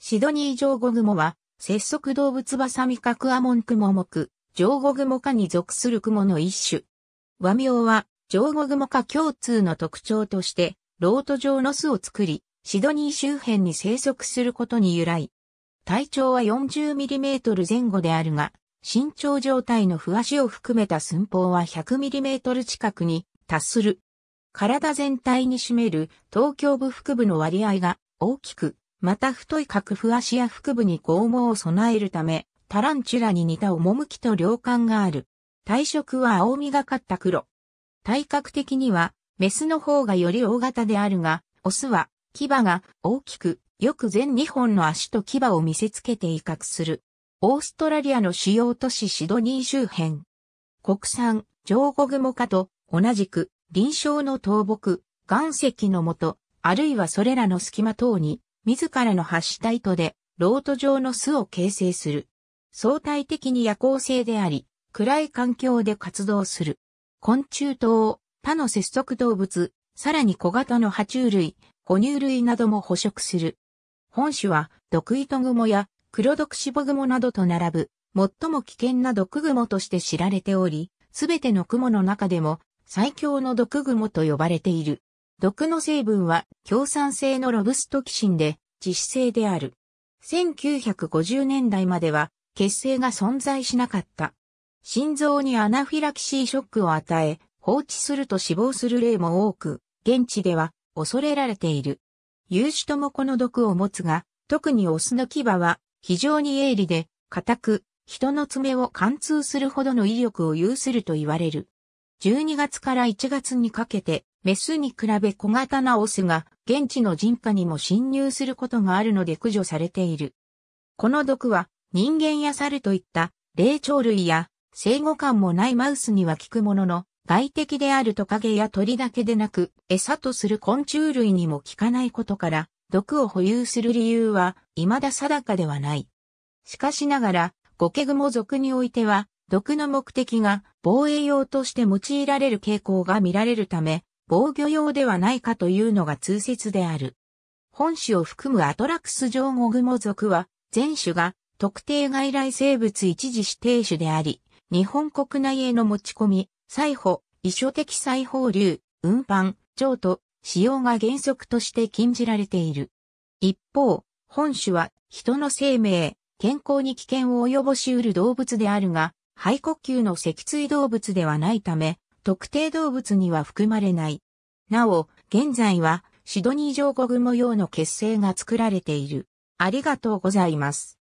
シドニージョウゴグモは、節足動物バサミカクアモンクモ目、ジョウゴグモ科に属するクモの一種。和名は、ジョウゴグモ科共通の特徴として、ロート状の巣を作り、シドニー周辺に生息することに由来。体長は4 0トル前後であるが、身長状態の不足を含めた寸法は1 0 0トル近くに達する。体全体に占める東京部腹部の割合が大きくまた太い角ふ足や腹部に剛毛を備えるため、タランチュラに似た趣と量感がある。体色は青みがかった黒。体格的には、メスの方がより大型であるが、オスは、牙が大きく、よく全2本の足と牙を見せつけて威嚇する。オーストラリアの主要都市シドニー周辺。国産、上ゴグモ科と同じく、臨床の倒木、岩石のもと、あるいはそれらの隙間等に自らの発した糸で、ロート状の巣を形成する。相対的に夜行性であり、暗い環境で活動する。昆虫等、他の節足動物、さらに小型の爬虫類、哺乳類なども捕食する。本種は、毒糸雲や黒毒シボ雲などと並ぶ、最も危険な毒雲として知られており、すべての雲の中でも最強の毒雲と呼ばれている。毒の成分は共産性のロブストキシンで致死性である。1950年代までは血清が存在しなかった。心臓にアナフィラキシーショックを与え、放置すると死亡する例も多く、現地では恐れられている。有種ともこの毒を持つが、特にオスの牙は非常に鋭利で、硬く、人の爪を貫通するほどの威力を有すると言われる。12月から1月にかけてメスに比べ小型なオスが現地の人家にも侵入することがあるので駆除されている。この毒は人間や猿といった霊長類や生後感もないマウスには効くものの外敵であるトカゲや鳥だけでなく餌とする昆虫類にも効かないことから毒を保有する理由は未だ定かではない。しかしながらゴケグモ族においては毒の目的が防衛用として用いられる傾向が見られるため防御用ではないかというのが通説である。本種を含むアトラクス上ゴグモ属は、全種が特定外来生物一時指定種であり、日本国内への持ち込み、採捕、遺書的再放流、運搬、譲渡、使用が原則として禁じられている。一方、本種は人の生命、健康に危険を及ぼしうる動物であるが、肺呼吸の脊椎動物ではないため、特定動物には含まれない。なお、現在はシドニー上国模様の結成が作られている。ありがとうございます。